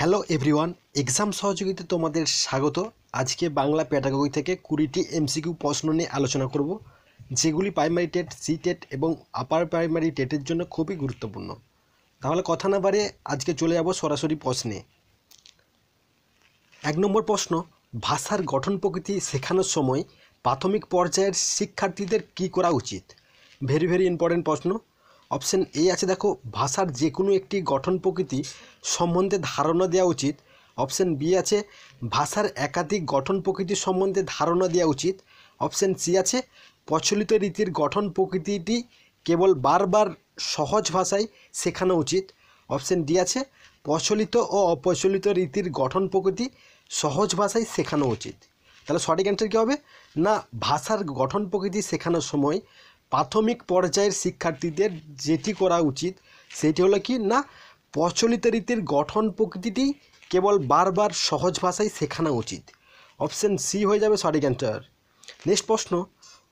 hello everyone exam সহযোগিতা তোমাদের স্বাগত আজকে বাংলা প্যাটাগরি থেকে কুড়িটি এমসিকিউ প্রশ্ন নিয়ে আলোচনা করব যেগুলি প্রাইমারি টেট সি টেট এবং আপার প্রাইমারি টেটের জন্য খুবই গুরুত্বপূর্ণ তাহলে কথা না বাড়িয়ে আজকে চলে যাব সরাসরি প্রশ্নে এক নম্বর প্রশ্ন ভাষার গঠন প্রকৃতি শেখানোর সময় প্রাথমিক পর্যায়ের শিক্ষার্থীদের কি করা উচিত ভেরি ভেরি ইম্পর্টেন্ট প্রশ্ন অপশান এ আছে দেখো ভাষার যে কোনো একটি গঠন প্রকৃতি সম্বন্ধে ধারণা দেওয়া উচিত অপশান বি আছে ভাষার একাধিক গঠন প্রকৃতি সম্বন্ধে ধারণা দেওয়া উচিত অপশান সি আছে প্রচলিত রীতির গঠন প্রকৃতিটি কেবল বারবার সহজ ভাষায় শেখানো উচিত অপশান ডি আছে প্রচলিত ও অপ্রচলিত রীতির গঠন প্রকৃতি সহজ ভাষায় শেখানো উচিত তাহলে সঠিক অ্যান্সার কী হবে না ভাষার গঠন প্রকৃতি শেখানোর সময় প্রাথমিক পর্যায়ের শিক্ষার্থীদের যেটি করা উচিত সেটি হলো কি না প্রচলিত রীতির গঠন প্রকৃতিটি কেবল বারবার সহজ ভাষায় শেখানো উচিত অপশান সি হয়ে যাবে সঠিক অ্যান্সার নেক্সট প্রশ্ন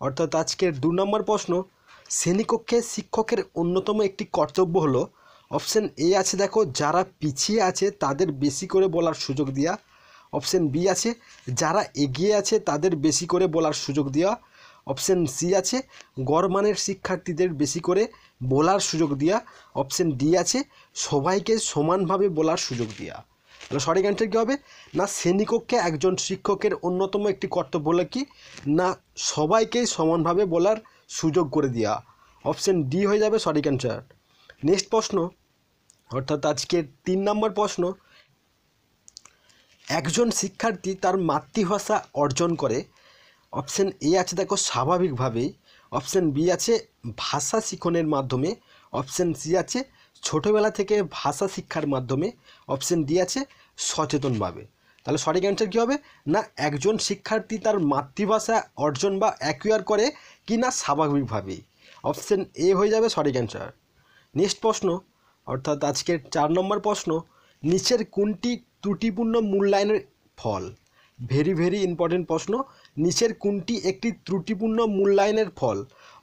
অর্থাৎ আজকের দু নম্বর প্রশ্ন শ্রেণীকক্ষে শিক্ষকের অন্যতম একটি কর্তব্য হলো অপশান এ আছে দেখো যারা পিছিয়ে আছে তাদের বেশি করে বলার সুযোগ দেওয়া অপশান বি আছে যারা এগিয়ে আছে তাদের বেশি করে বলার সুযোগ দেওয়া অপশান সি আছে গড়মানের শিক্ষার্থীদের বেশি করে বলার সুযোগ দেওয়া অপশান ডি আছে সবাইকে সমানভাবে বলার সুযোগ দেওয়া তাহলে সঠিক অ্যান্সার কী হবে না শ্রেণীকক্ষে একজন শিক্ষকের অন্যতম একটি কর্তব্য হলো কি না সবাইকে সমানভাবে বলার সুযোগ করে দেওয়া অপশান ডি হয়ে যাবে সঠিক অ্যান্সার নেক্সট প্রশ্ন অর্থাৎ আজকের তিন নম্বর প্রশ্ন একজন শিক্ষার্থী তার মাতৃভাষা অর্জন করে অপশান এ আছে দেখো স্বাভাবিকভাবেই অপশান বি আছে ভাষা শিখনের মাধ্যমে অপশান সি আছে ছোটোবেলা থেকে ভাষা শিক্ষার মাধ্যমে অপশান ডি আছে সচেতনভাবে তাহলে সঠিক অ্যান্সার কী হবে না একজন শিক্ষার্থী তার মাতৃভাষা অর্জন বা অ্যাকুয়ার করে কি না স্বাভাবিকভাবেই অপশান এ হয়ে যাবে সঠিক অ্যান্সার নেক্সট প্রশ্ন অর্থাৎ আজকের চার নম্বর প্রশ্ন নিচের কোনটি ত্রুটিপূর্ণ মূল্যায়নের ফল ভেরি ভেরি ইম্পর্টেন্ট প্রশ্ন নিচের কোনটি একটি ত্রুটিপূর্ণ মূল্যায়নের ফল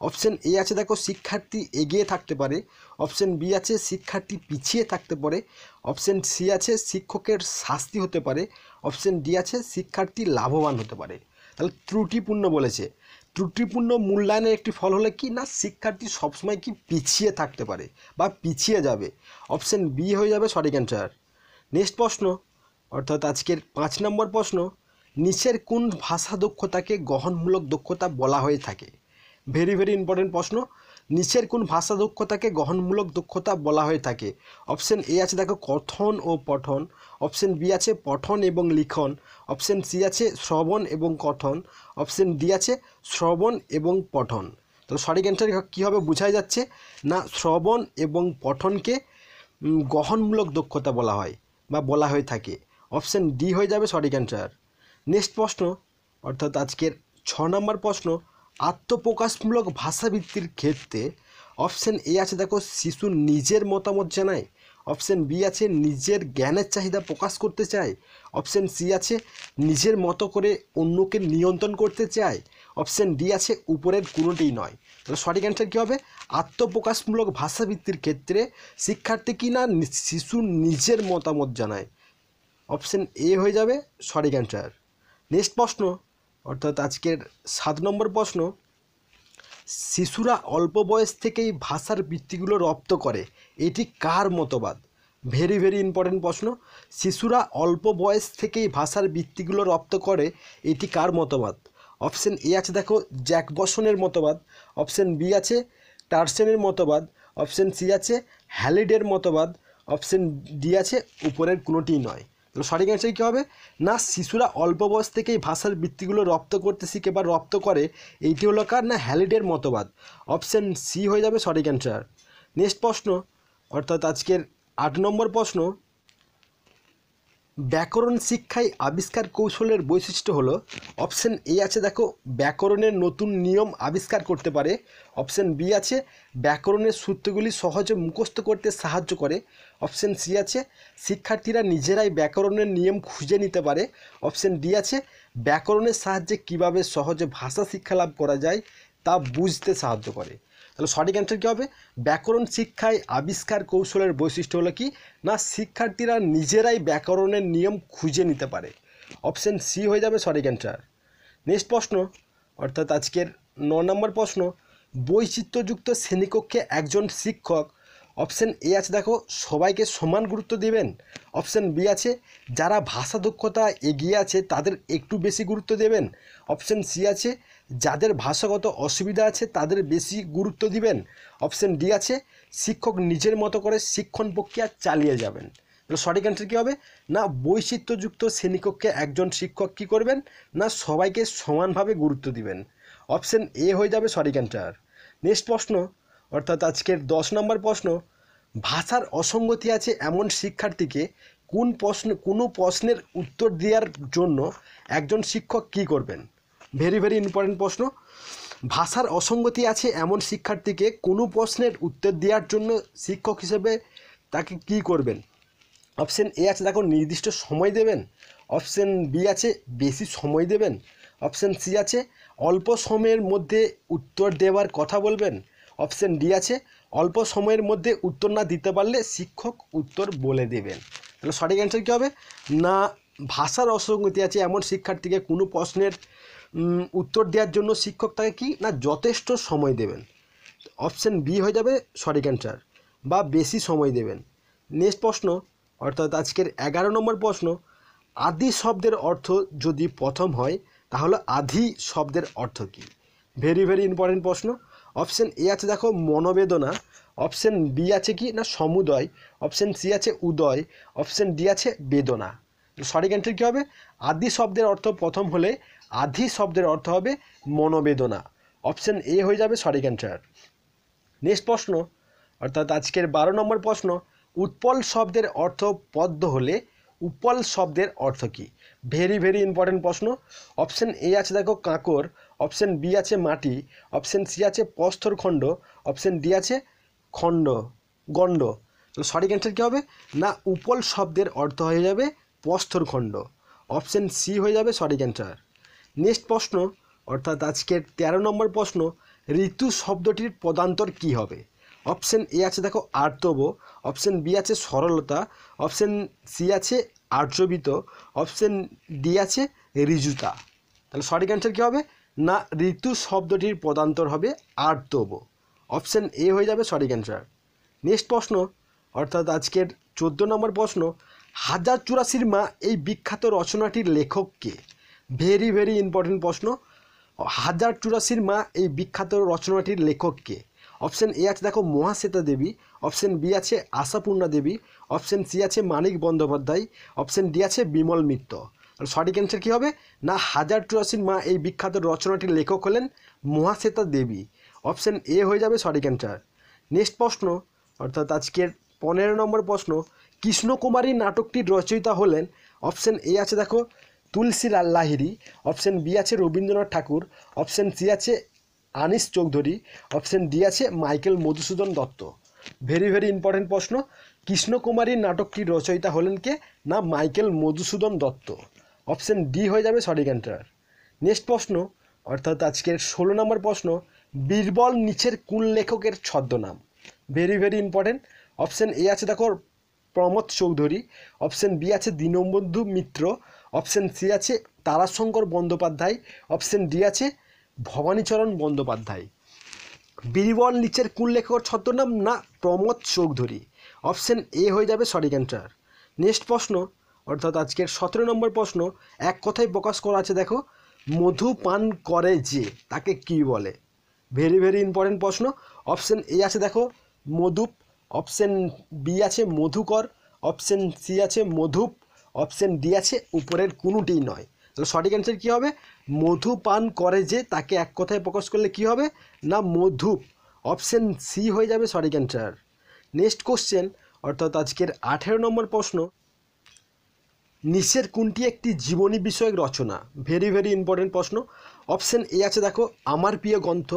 অপশন এ আছে দেখো শিক্ষার্থী এগিয়ে থাকতে পারে অপশান বি আছে শিক্ষার্থী পিছিয়ে থাকতে পারে অপশন সি আছে শিক্ষকের শাস্তি হতে পারে অপশান ডি আছে শিক্ষার্থী লাভবান হতে পারে তাহলে ত্রুটিপূর্ণ বলেছে ত্রুটিপূর্ণ মূল্যায়নের একটি ফল হলে কি না শিক্ষার্থী সবসময় কি পিছিয়ে থাকতে পারে বা পিছিয়ে যাবে অপশান বি হয়ে যাবে সঠিক অ্যান্সার নেক্সট প্রশ্ন অর্থাৎ আজকের পাঁচ নম্বর প্রশ্ন নিচের কোন ভাষা দক্ষতাকে গহনমূলক দক্ষতা বলা হয়ে থাকে ভেরি ভেরি ইম্পর্টেন্ট প্রশ্ন নিচের কোন ভাষা দক্ষতাকে গহনমূলক দক্ষতা বলা হয়ে থাকে অপশন এ আছে দেখো কথন ও পঠন অপশন বি আছে পঠন এবং লিখন অপশন সি আছে শ্রবণ এবং কথন অপশন ডি আছে শ্রবণ এবং পঠন তো সঠিক অ্যান্সার কীভাবে বোঝাই যাচ্ছে না শ্রবণ এবং পঠনকে গহনমূলক দক্ষতা বলা হয় বা বলা হয়ে থাকে অপশন ডি হয়ে যাবে সঠিক অ্যান্সার নেক্সট প্রশ্ন অর্থাৎ আজকের ছ নম্বর প্রশ্ন আত্মপ্রকাশমূলক ভাষাভিত্তির ক্ষেত্রে অপশান এ আছে দেখো শিশু নিজের মতামত জানায় অপশান বি আছে নিজের জ্ঞানের চাহিদা প্রকাশ করতে চায় অপশান সি আছে নিজের মতো করে অন্যকে নিয়ন্ত্রণ করতে চায় অপশান ডি আছে উপরের কোনোটিই নয় তাহলে সঠিক অ্যান্সার কী হবে আত্মপ্রকাশমূলক ভাষাভিত্তির ক্ষেত্রে শিক্ষার্থী কি না শিশু নিজের মতামত জানায় অপশান এ হয়ে যাবে সঠিক অ্যান্সার নেক্সট প্রশ্ন অর্থাৎ আজকের সাত নম্বর প্রশ্ন শিশুরা অল্প বয়স থেকেই ভাষার বৃত্তিগুলো রপ্ত করে এটি কার মতবাদ ভেরি ভেরি ইম্পর্টেন্ট প্রশ্ন শিশুরা অল্প বয়স থেকেই ভাষার বৃত্তিগুলো রপ্ত করে এটি কার মতবাদ অপশান এ আছে দেখো জ্যাক বসনের মতবাদ অপশন বি আছে টার্সেনের মতবাদ অপশন সি আছে হ্যালিডের মতবাদ অপশান ডি আছে উপরের কোনোটি নয় তাহলে সঠিক অ্যান্সার কী হবে না শিশুরা অল্প বয়স থেকেই ভাষার বৃত্তিগুলো রপ্ত করতে শিখে বা রপ্ত করে এইটি হলো কার না হ্যালিডের মতবাদ অপশান সি হয়ে যাবে সঠিক অ্যান্সার নেক্সট প্রশ্ন অর্থাৎ আজকের আট নম্বর প্রশ্ন ব্যাকরণ শিক্ষায় আবিষ্কার কৌশলের বৈশিষ্ট্য হলো অপশান এ আছে দেখো ব্যাকরণের নতুন নিয়ম আবিষ্কার করতে পারে অপশান বি আছে ব্যাকরণের সূত্রগুলি সহজে মুখস্থ করতে সাহায্য করে অপশান সি আছে শিক্ষার্থীরা নিজেরাই ব্যাকরণের নিয়ম খুঁজে নিতে পারে অপশান ডি আছে ব্যাকরণের সাহায্যে কিভাবে সহজে ভাষা শিক্ষা লাভ করা যায় তা বুঝতে সাহায্য করে তাহলে সঠিক অ্যান্সার কী হবে ব্যাকরণ শিক্ষায় আবিষ্কার কৌশলের বৈশিষ্ট্য হলো কি না শিক্ষার্থীরা নিজেরাই ব্যাকরণের নিয়ম খুঁজে নিতে পারে অপশান সি হয়ে যাবে সঠিক অ্যান্সার নেক্সট প্রশ্ন অর্থাৎ আজকের ন নম্বর প্রশ্ন বৈচিত্র্যযুক্ত শ্রেণীকক্ষে একজন শিক্ষক অপশান এ আছে দেখো সবাইকে সমান গুরুত্ব দেবেন অপশান বি আছে যারা ভাষা দক্ষতা এগিয়ে আছে তাদের একটু বেশি গুরুত্ব দেবেন অপশান সি আছে যাদের ভাষাগত অসুবিধা আছে তাদের বেশি গুরুত্ব দিবেন অপশান ডি আছে শিক্ষক নিজের মতো করে শিক্ষণ প্রক্রিয়া চালিয়ে যাবেন সঠিক অ্যান্সার কী হবে না বৈচিত্র্যযুক্ত শ্রেণীকক্ষে একজন শিক্ষক কী করবেন না সবাইকে সমানভাবে গুরুত্ব দিবেন অপশান এ হয়ে যাবে সঠিক অ্যান্সার নেক্সট প্রশ্ন অর্থাৎ আজকের দশ নম্বর প্রশ্ন ভাষার অসঙ্গতি আছে এমন শিক্ষার্থীকে কোন প্রশ্ন কোনো প্রশ্নের উত্তর দেওয়ার জন্য একজন শিক্ষক কি করবেন ভেরি ভেরি ইম্পর্টেন্ট প্রশ্ন ভাষার অসঙ্গতি আছে এমন শিক্ষার্থীকে কোনো প্রশ্নের উত্তর দেওয়ার জন্য শিক্ষক হিসেবে তাকে কি করবেন অপশান এ আছে দেখো নির্দিষ্ট সময় দেবেন অপশান বি আছে বেশি সময় দেবেন অপশান সি আছে অল্প সময়ের মধ্যে উত্তর দেওয়ার কথা বলবেন অপশান ডি আছে অল্প সময়ের মধ্যে উত্তর না দিতে পারলে শিক্ষক উত্তর বলে দেবেন তাহলে সঠিক অ্যান্সার কী হবে না ভাষার অসঙ্গতি আছে এমন শিক্ষার্থীকে কোনো প্রশ্নের উত্তর দেওয়ার জন্য শিক্ষক তাকে কি না যথেষ্ট সময় দেবেন অপশান বি হয়ে যাবে সঠিক অ্যান্সার বা বেশি সময় দেবেন নেক্সট প্রশ্ন অর্থাৎ আজকের এগারো নম্বর প্রশ্ন আদি শব্দের অর্থ যদি প্রথম হয় তাহলে আধি শব্দের অর্থ কী ভেরি ভেরি ইম্পর্টেন্ট প্রশ্ন অপশান এ আছে দেখো মনোবেদনা অপশান বি আছে কি না সমুদয় অপশান সি আছে উদয় অপশান ডি আছে বেদনা সঠিক অ্যান্সার কী হবে আদি শব্দের অর্থ প্রথম হলে আধি শব্দের অর্থ হবে মনোবেদনা অপশন এ হয়ে যাবে সঠিক অ্যান্সার নেক্সট প্রশ্ন অর্থাৎ আজকের বারো নম্বর প্রশ্ন উৎপল শব্দের অর্থ পদ্ম হলে উপল শব্দের অর্থ কী ভেরি ভেরি ইম্পর্টেন্ট প্রশ্ন অপশন এ আছে দেখো কাঁকর অপশন বি আছে মাটি অপশন সি আছে প্রস্তর খণ্ড অপশন ডি আছে খণ্ড গণ্ড তো সঠিক অ্যান্সার কী হবে না উপল শব্দের অর্থ হয়ে যাবে প্রস্তর খণ্ড অপশন সি হয়ে যাবে সঠিক অ্যান্সার নেক্সট প্রশ্ন অর্থাৎ আজকের ১৩ নম্বর প্রশ্ন ঋতু শব্দটির পদান্তর কি হবে অপশন এ আছে দেখো আর্তব অপশন বি আছে সরলতা অপশন সি আছে আর্যবিত অপশন ডি আছে ঋজুতা তাহলে সঠিক অ্যান্সার কী হবে না ঋতু শব্দটির পদান্তর হবে আর্তব অপশন এ হয়ে যাবে সঠিক অ্যান্সার নেক্সট প্রশ্ন অর্থাৎ আজকের চোদ্দো নম্বর প্রশ্ন হাজার চুরাশির মা এই বিখ্যাত রচনাটির লেখককে ভেরি ভেরি ইম্পর্টেন্ট প্রশ্ন হাজার চুরাশির মা এই বিখ্যাত রচনাটির লেখককে অপশন এ আছে দেখো মহাশ্বেতা দেবী অপশন বি আছে আশাপূর্ণা দেবী অপশন সি আছে মানিক বন্দ্যোপাধ্যায় অপশন ডি আছে বিমল মিত্র সঠিক অ্যান্সার কী হবে না হাজার চুরাশির মা এই বিখ্যাত রচনাটির লেখক হলেন মহাশ্বেতা দেবী অপশন এ হয়ে যাবে সঠিক অ্যান্সার নেক্সট প্রশ্ন অর্থাৎ আজকের পনেরো নম্বর প্রশ্ন কৃষ্ণকুমারী নাটকটির রচয়িতা হলেন অপশন এ আছে দেখো তুলসী লাল লাহিরি অপশান বি আছে রবীন্দ্রনাথ ঠাকুর অপশান সি আছে আনিস চৌধুরী অপশান ডি আছে Michael Madhusudan Dutta very very important প্রশ্ন কৃষ্ণকুমারীর নাটকটির রচয়িতা হলেন কে না মাইকেল মধুসূদন দত্ত অপশান ডি হয়ে যাবে সঠিক অ্যান্সার নেক্সট প্রশ্ন অর্থাৎ আজকের ষোলো নম্বর প্রশ্ন বীরবল নিচের কোন লেখকের ছদ্মনাম very very important option A আছে দেখো প্রমোদ চৌধুরী অপশান বি আছে দীনবন্ধু মিত্র অপশান সি আছে তারাশঙ্কর বন্দ্যোপাধ্যায় অপশান ডি আছে ভবানীচরণ বন্দ্যোপাধ্যায় বীরবল নিচের কোন লেখকর ছদ্মনাম না প্রমোদ চৌধুরী অপশান এ হয়ে যাবে সঠিক অ্যান্সার নেক্সট প্রশ্ন অর্থাৎ আজকের সতেরো নম্বর প্রশ্ন এক কথায় প্রকাশ করা আছে দেখো মধু পান করে যে তাকে কি বলে ভেরি ভেরি ইম্পর্টেন্ট প্রশ্ন অপশান এ আছে দেখো মধুপ অপশান বি আছে মধুকর অপশান সি আছে মধুপ অপশান ডি আছে উপরের কোনোটিই নয় তাহলে সঠিক অ্যান্সার কী হবে মধু পান করে যে তাকে এক কথায় প্রকাশ করলে কি হবে না মধু অপশান সি হয়ে যাবে সঠিক অ্যান্সার নেক্সট কোশ্চেন অর্থাৎ আজকের আঠেরো নম্বর প্রশ্ন নিচের কোনটি একটি জীবনী বিষয়ক রচনা ভেরি ভেরি ইম্পর্টেন্ট প্রশ্ন অপশান এ আছে দেখো আমার প্রিয় গ্রন্থ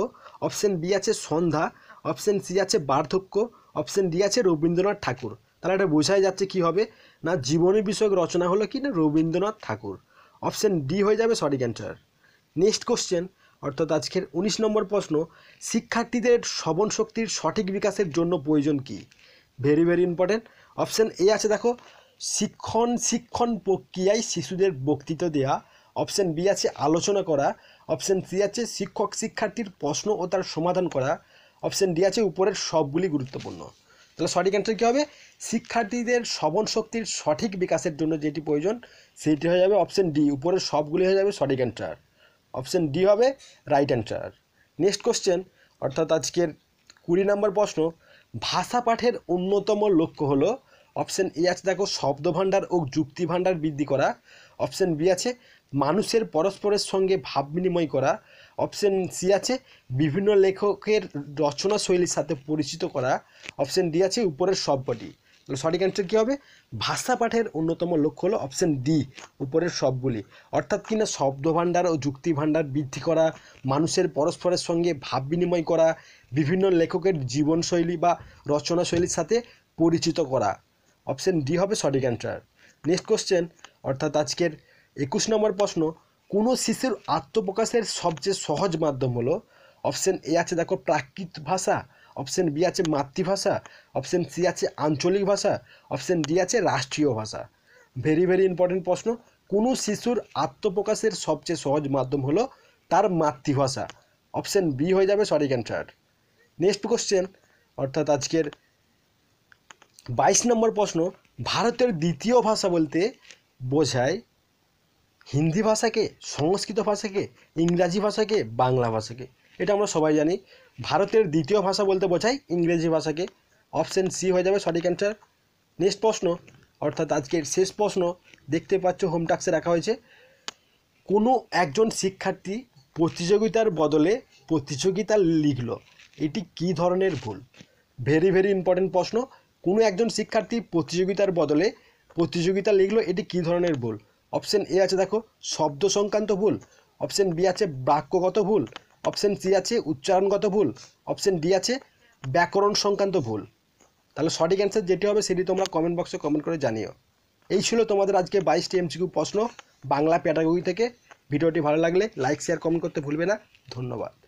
অপশান বি আছে সন্ধ্যা অপশান সি আছে বার্ধক্য অপশান ডি আছে রবীন্দ্রনাথ ঠাকুর তাহলে এটা বোঝাই যাচ্ছে কি হবে না জীবনী বিষয়ক রচনা হলো কি না রবীন্দ্রনাথ ঠাকুর অপশান ডি হয়ে যাবে সরি অ্যান্সার নেক্সট কোশ্চেন অর্থাৎ আজকের উনিশ নম্বর প্রশ্ন শিক্ষার্থীদের শ্রবণ শক্তির সঠিক বিকাশের জন্য প্রয়োজন কি very very important option A আছে দেখো শিক্ষণ শিক্ষণ প্রক্রিয়ায় শিশুদের বক্তৃতা দেয়া অপশান বি আছে আলোচনা করা অপশান সি আছে শিক্ষক শিক্ষার্থীর প্রশ্ন ও তার সমাধান করা অপশান ডি আছে উপরের সবগুলি গুরুত্বপূর্ণ তাহলে সঠিক অ্যান্সার কী হবে শিক্ষার্থীদের শ্রবণ শক্তির সঠিক বিকাশের জন্য যেটি প্রয়োজন সেটি হয়ে যাবে অপশান ডি উপরের সবগুলি হয়ে যাবে সঠিক অ্যান্সার অপশন ডি হবে রাইট অ্যান্সার নেক্সট কোশ্চেন অর্থাৎ আজকের কুড়ি নম্বর প্রশ্ন ভাষা পাঠের অন্যতম লক্ষ্য হল অপশন এ আছে দেখো শব্দভাণ্ডার ও যুক্তিভাণ্ডার বৃদ্ধি করা অপশান বি আছে মানুষের পরস্পরের সঙ্গে ভাব বিনিময় করা অপশন সি আছে বিভিন্ন লেখকের রচনা শৈলীর সাথে পরিচিত করা অপশন ডি আছে উপরের সবকটি সঠিক অ্যান্সার কী হবে ভাষা পাঠের অন্যতম লক্ষ্য হলো অপশন ডি উপরের সবগুলি অর্থাৎ কিনা শব্দ ভাণ্ডার ও যুক্তি ভাণ্ডার বৃদ্ধি করা মানুষের পরস্পরের সঙ্গে ভাব বিনিময় করা বিভিন্ন লেখকের জীবনশৈলী বা রচনা শৈলীর সাথে পরিচিত করা অপশন ডি হবে সঠিক অ্যান্সার নেক্সট কোশ্চেন অর্থাৎ আজকের একুশ নম্বর প্রশ্ন কোনো শিশুর আত্মপ্রকাশের সবচেয়ে সহজ মাধ্যম হলো অপশান এ আছে দেখো প্রাকৃত ভাষা অপশান বি আছে মাতৃভাষা অপশান সি আছে আঞ্চলিক ভাষা অপশান ডি আছে রাষ্ট্রীয় ভাষা ভেরি ভেরি ইম্পর্টেন্ট প্রশ্ন কোনো শিশুর আত্মপ্রকাশের সবচেয়ে সহজ মাধ্যম হলো তার মাতৃভাষা অপশান বি হয়ে যাবে সরি ক্যান্সার নেক্সট কোশ্চেন অর্থাৎ আজকের বাইশ নম্বর প্রশ্ন ভারতের দ্বিতীয় ভাষা বলতে বোঝায় হিন্দি ভাষাকে সংস্কৃত ভাষাকে ইংরাজি ভাষাকে বাংলা ভাষাকে এটা আমরা সবাই জানি ভারতের দ্বিতীয় ভাষা বলতে বোঝায় ইংরেজি ভাষাকে অপশান সি হয়ে যাবে সঠিক অ্যান্সার নেক্সট প্রশ্ন অর্থাৎ আজকের শেষ প্রশ্ন দেখতে পাচ্ছ হোম টাক্সে রাখা হয়েছে কোনো একজন শিক্ষার্থী প্রতিযোগিতার বদলে প্রতিযোগিতা লিখল এটি কি ধরনের ভুল ভেরি ভেরি ইম্পর্টেন্ট প্রশ্ন কোনো একজন শিক্ষার্থী প্রতিযোগিতার বদলে প্রতিযোগিতা লিখলো এটি কি ধরনের ভুল অপশন এ আছে দেখো শব্দ সংক্রান্ত ভুল অপশন বি আছে বাক্যগত ভুল অপশন সি আছে উচ্চারণগত ভুল অপশন ডি আছে ব্যাকরণ সংক্রান্ত ভুল তাহলে সঠিক অ্যান্সার যেটি হবে সেটি তোমরা কমেন্ট বক্সে কমেন্ট করে জানিও এই ছিল তোমাদের আজকে বাইশটি এমসিকিউ প্রশ্ন বাংলা প্যাটাগরি থেকে ভিডিওটি ভালো লাগলে লাইক শেয়ার কমেন্ট করতে ভুলবে না ধন্যবাদ